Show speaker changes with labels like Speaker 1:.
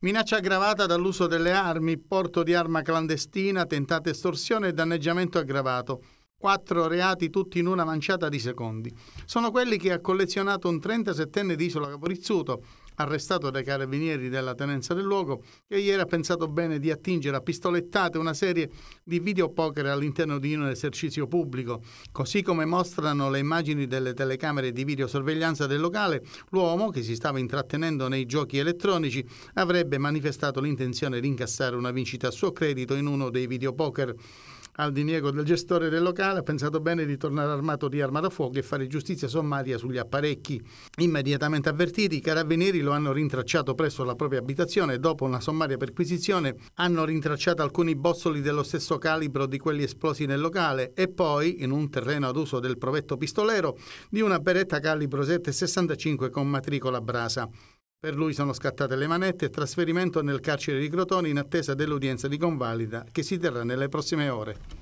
Speaker 1: Minaccia aggravata dall'uso delle armi, porto di arma clandestina, tentata estorsione e danneggiamento aggravato. Quattro reati tutti in una manciata di secondi. Sono quelli che ha collezionato un 37enne di Isola Caporizzuto, arrestato dai carabinieri della tenenza del luogo, che ieri ha pensato bene di attingere a pistolettate una serie di videopoker all'interno di un esercizio pubblico. Così come mostrano le immagini delle telecamere di videosorveglianza del locale, l'uomo, che si stava intrattenendo nei giochi elettronici, avrebbe manifestato l'intenzione di incassare una vincita a suo credito in uno dei videopoker al diniego del gestore del locale, ha pensato bene di tornare armato di arma da fuoco e fare giustizia sommaria sugli apparecchi. Immediatamente avvertiti, i carabinieri lo hanno rintracciato presso la propria abitazione e dopo una sommaria perquisizione hanno rintracciato alcuni bozzoli dello stesso calibro di quelli esplosi nel locale e poi, in un terreno ad uso del provetto pistolero, di una beretta calibro 7,65 con matricola brasa. Per lui sono scattate le manette e trasferimento nel carcere di Crotone in attesa dell'udienza di convalida che si terrà nelle prossime ore.